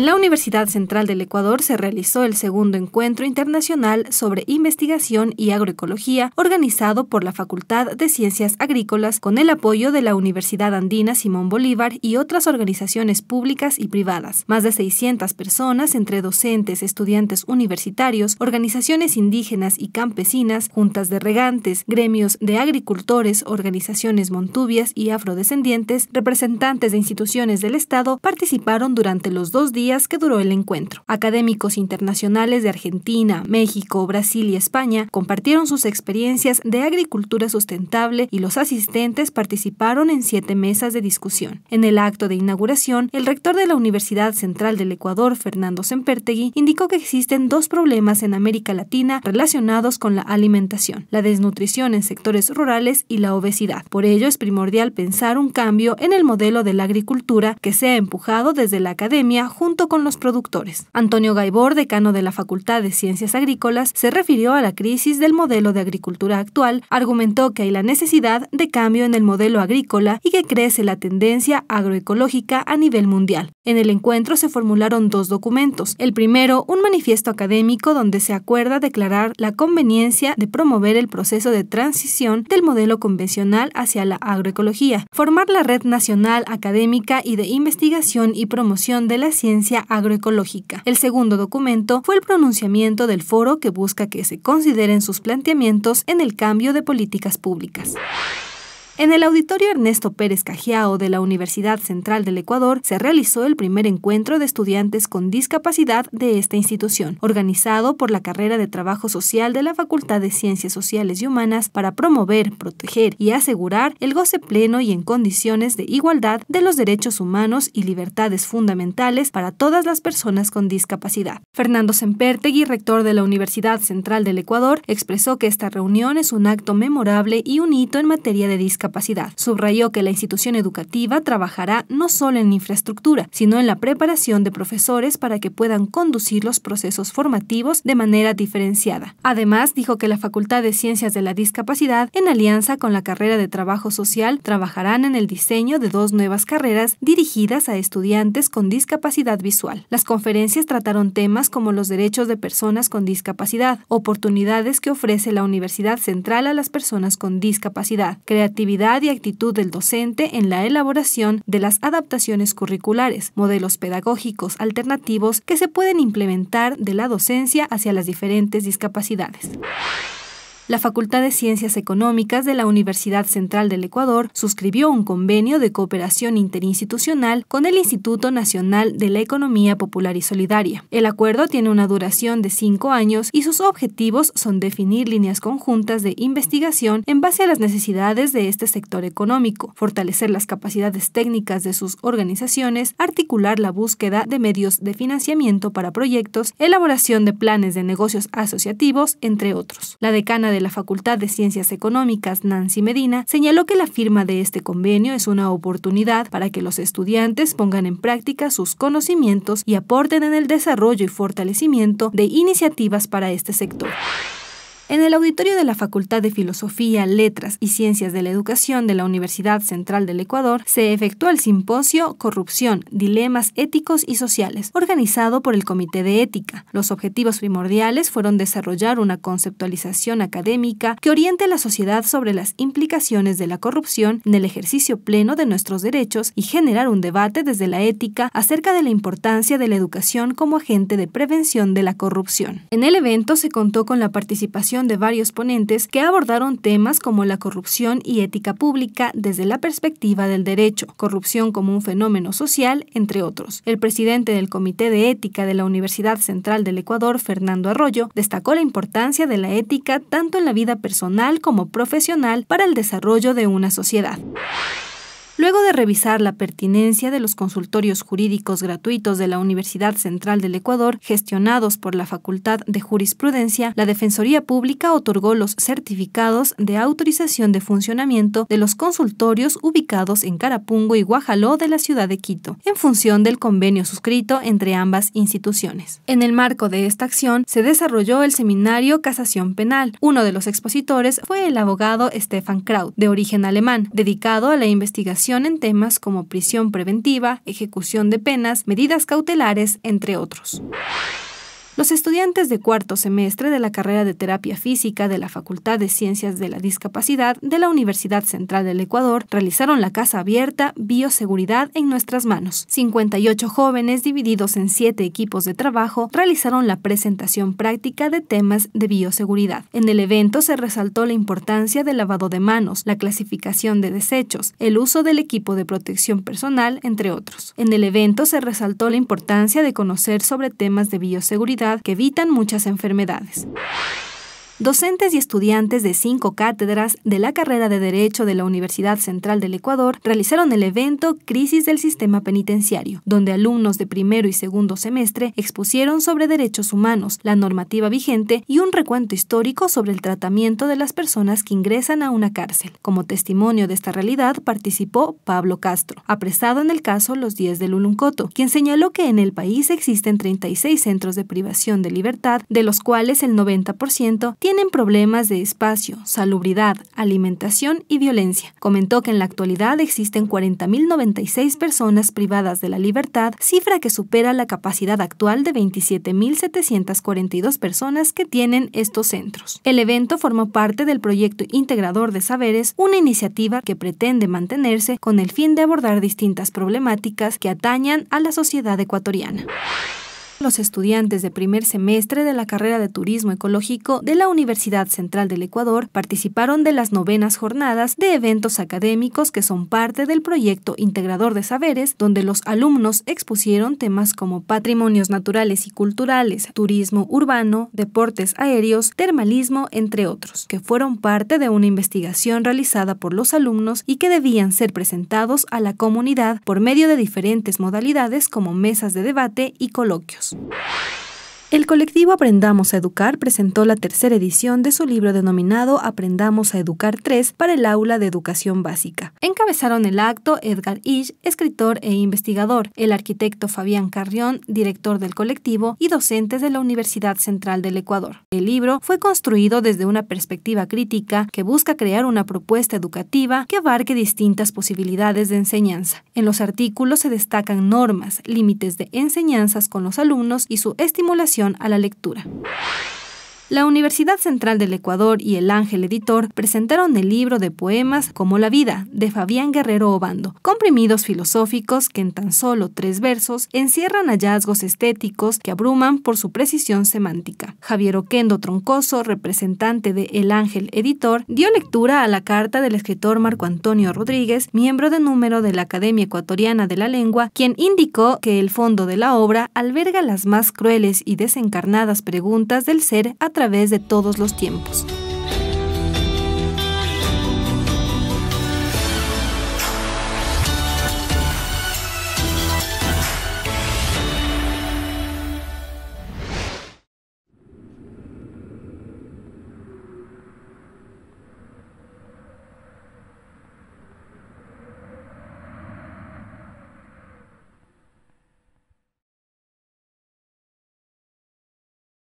En la Universidad Central del Ecuador se realizó el segundo encuentro internacional sobre investigación y agroecología organizado por la Facultad de Ciencias Agrícolas con el apoyo de la Universidad Andina Simón Bolívar y otras organizaciones públicas y privadas. Más de 600 personas, entre docentes, estudiantes universitarios, organizaciones indígenas y campesinas, juntas de regantes, gremios de agricultores, organizaciones montubias y afrodescendientes, representantes de instituciones del Estado participaron durante los dos días que duró el encuentro. Académicos internacionales de Argentina, México, Brasil y España compartieron sus experiencias de agricultura sustentable y los asistentes participaron en siete mesas de discusión. En el acto de inauguración, el rector de la Universidad Central del Ecuador, Fernando Sempertegui, indicó que existen dos problemas en América Latina relacionados con la alimentación, la desnutrición en sectores rurales y la obesidad. Por ello es primordial pensar un cambio en el modelo de la agricultura que se ha empujado desde la academia junto con los productores. Antonio Gaibor, decano de la Facultad de Ciencias Agrícolas, se refirió a la crisis del modelo de agricultura actual, argumentó que hay la necesidad de cambio en el modelo agrícola y que crece la tendencia agroecológica a nivel mundial. En el encuentro se formularon dos documentos. El primero, un manifiesto académico donde se acuerda declarar la conveniencia de promover el proceso de transición del modelo convencional hacia la agroecología, formar la Red Nacional Académica y de Investigación y Promoción de la Ciencia Agroecológica. El segundo documento fue el pronunciamiento del foro que busca que se consideren sus planteamientos en el cambio de políticas públicas. En el auditorio Ernesto Pérez Cajiao de la Universidad Central del Ecuador se realizó el primer encuentro de estudiantes con discapacidad de esta institución, organizado por la carrera de Trabajo Social de la Facultad de Ciencias Sociales y Humanas para promover, proteger y asegurar el goce pleno y en condiciones de igualdad de los derechos humanos y libertades fundamentales para todas las personas con discapacidad. Fernando Sempertegui, rector de la Universidad Central del Ecuador, expresó que esta reunión es un acto memorable y un hito en materia de discapacidad Subrayó que la institución educativa trabajará no solo en infraestructura, sino en la preparación de profesores para que puedan conducir los procesos formativos de manera diferenciada. Además, dijo que la Facultad de Ciencias de la Discapacidad, en alianza con la carrera de Trabajo Social, trabajarán en el diseño de dos nuevas carreras dirigidas a estudiantes con discapacidad visual. Las conferencias trataron temas como los derechos de personas con discapacidad, oportunidades que ofrece la Universidad Central a las personas con discapacidad, creatividad y actitud del docente en la elaboración de las adaptaciones curriculares, modelos pedagógicos alternativos que se pueden implementar de la docencia hacia las diferentes discapacidades la Facultad de Ciencias Económicas de la Universidad Central del Ecuador suscribió un convenio de cooperación interinstitucional con el Instituto Nacional de la Economía Popular y Solidaria. El acuerdo tiene una duración de cinco años y sus objetivos son definir líneas conjuntas de investigación en base a las necesidades de este sector económico, fortalecer las capacidades técnicas de sus organizaciones, articular la búsqueda de medios de financiamiento para proyectos, elaboración de planes de negocios asociativos, entre otros. La decana de la Facultad de Ciencias Económicas, Nancy Medina, señaló que la firma de este convenio es una oportunidad para que los estudiantes pongan en práctica sus conocimientos y aporten en el desarrollo y fortalecimiento de iniciativas para este sector. En el auditorio de la Facultad de Filosofía, Letras y Ciencias de la Educación de la Universidad Central del Ecuador se efectuó el simposio Corrupción, Dilemas Éticos y Sociales, organizado por el Comité de Ética. Los objetivos primordiales fueron desarrollar una conceptualización académica que oriente a la sociedad sobre las implicaciones de la corrupción en el ejercicio pleno de nuestros derechos y generar un debate desde la ética acerca de la importancia de la educación como agente de prevención de la corrupción. En el evento se contó con la participación de varios ponentes que abordaron temas como la corrupción y ética pública desde la perspectiva del derecho, corrupción como un fenómeno social, entre otros. El presidente del Comité de Ética de la Universidad Central del Ecuador, Fernando Arroyo, destacó la importancia de la ética tanto en la vida personal como profesional para el desarrollo de una sociedad. Luego de revisar la pertinencia de los consultorios jurídicos gratuitos de la Universidad Central del Ecuador, gestionados por la Facultad de Jurisprudencia, la Defensoría Pública otorgó los certificados de autorización de funcionamiento de los consultorios ubicados en Carapungo y Guajaló de la ciudad de Quito, en función del convenio suscrito entre ambas instituciones. En el marco de esta acción se desarrolló el seminario Casación Penal. Uno de los expositores fue el abogado Stefan Kraut, de origen alemán, dedicado a la investigación en temas como prisión preventiva, ejecución de penas, medidas cautelares, entre otros. Los estudiantes de cuarto semestre de la carrera de terapia física de la Facultad de Ciencias de la Discapacidad de la Universidad Central del Ecuador realizaron la Casa Abierta Bioseguridad en nuestras manos. 58 jóvenes divididos en 7 equipos de trabajo realizaron la presentación práctica de temas de bioseguridad. En el evento se resaltó la importancia del lavado de manos, la clasificación de desechos, el uso del equipo de protección personal, entre otros. En el evento se resaltó la importancia de conocer sobre temas de bioseguridad que evitan muchas enfermedades. Docentes y estudiantes de cinco cátedras de la carrera de Derecho de la Universidad Central del Ecuador realizaron el evento Crisis del Sistema Penitenciario, donde alumnos de primero y segundo semestre expusieron sobre derechos humanos, la normativa vigente y un recuento histórico sobre el tratamiento de las personas que ingresan a una cárcel. Como testimonio de esta realidad participó Pablo Castro, apresado en el caso Los 10 del Uluncoto, quien señaló que en el país existen 36 centros de privación de libertad, de los cuales el 90% tiene tienen problemas de espacio, salubridad, alimentación y violencia. Comentó que en la actualidad existen 40.096 personas privadas de la libertad, cifra que supera la capacidad actual de 27.742 personas que tienen estos centros. El evento formó parte del proyecto Integrador de Saberes, una iniciativa que pretende mantenerse con el fin de abordar distintas problemáticas que atañan a la sociedad ecuatoriana los estudiantes de primer semestre de la carrera de Turismo Ecológico de la Universidad Central del Ecuador participaron de las novenas jornadas de eventos académicos que son parte del proyecto Integrador de Saberes, donde los alumnos expusieron temas como patrimonios naturales y culturales, turismo urbano, deportes aéreos, termalismo, entre otros, que fueron parte de una investigación realizada por los alumnos y que debían ser presentados a la comunidad por medio de diferentes modalidades como mesas de debate y coloquios. News. El colectivo Aprendamos a Educar presentó la tercera edición de su libro denominado Aprendamos a Educar 3 para el aula de educación básica. Encabezaron el acto Edgar Isch, escritor e investigador, el arquitecto Fabián Carrión, director del colectivo, y docentes de la Universidad Central del Ecuador. El libro fue construido desde una perspectiva crítica que busca crear una propuesta educativa que abarque distintas posibilidades de enseñanza. En los artículos se destacan normas, límites de enseñanzas con los alumnos y su estimulación a la lectura. La Universidad Central del Ecuador y el Ángel Editor presentaron el libro de poemas Como la vida, de Fabián Guerrero Obando, comprimidos filosóficos que en tan solo tres versos encierran hallazgos estéticos que abruman por su precisión semántica. Javier Oquendo Troncoso, representante de El Ángel Editor, dio lectura a la carta del escritor Marco Antonio Rodríguez, miembro de número de la Academia Ecuatoriana de la Lengua, quien indicó que el fondo de la obra alberga las más crueles y desencarnadas preguntas del ser a a través de todos los tiempos.